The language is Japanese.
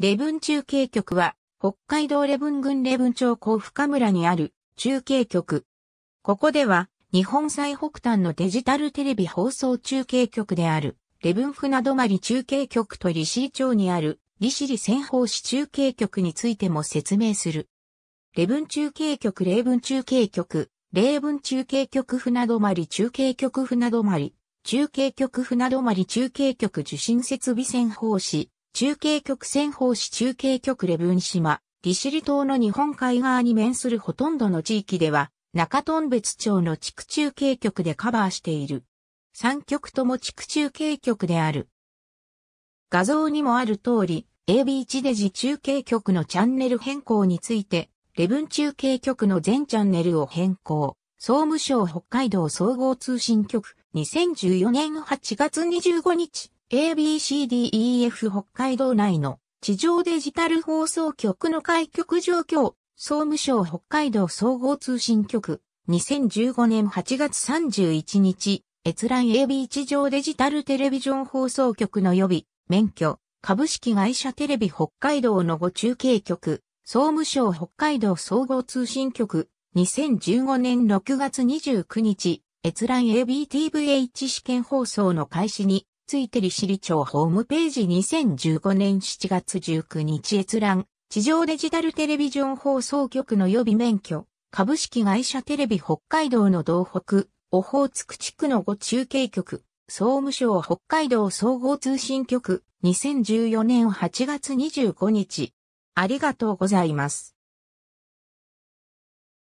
レブン中継局は、北海道レブン郡レブン町甲深村にある中継局。ここでは、日本最北端のデジタルテレビ放送中継局である、レブン船泊中継局と利尻町にある、利尻仙宝市中継局についても説明する。レブン中継局、レブン中継局、レブン中継局船泊中継局船泊中継局船泊中継局受信設備仙宝市、中継局船法市中継局レブン島、利尻島の日本海側に面するほとんどの地域では、中ト別町の地区中継局でカバーしている。3局とも地区中継局である。画像にもある通り、a b 地デジ中継局のチャンネル変更について、レブン中継局の全チャンネルを変更。総務省北海道総合通信局2014年8月25日。ABCDEF 北海道内の地上デジタル放送局の開局状況、総務省北海道総合通信局、2015年8月31日、閲覧 AB 地上デジタルテレビジョン放送局の予備、免許、株式会社テレビ北海道のご中継局、総務省北海道総合通信局、2015年6月29日、閲覧 ABTVH 試験放送の開始について利尻町ホームページ2015年7月19日閲覧、地上デジタルテレビジョン放送局の予備免許、株式会社テレビ北海道の道北、オホーツク地区の5中継局、総務省北海道総合通信局、2014年8月25日。ありがとうございます。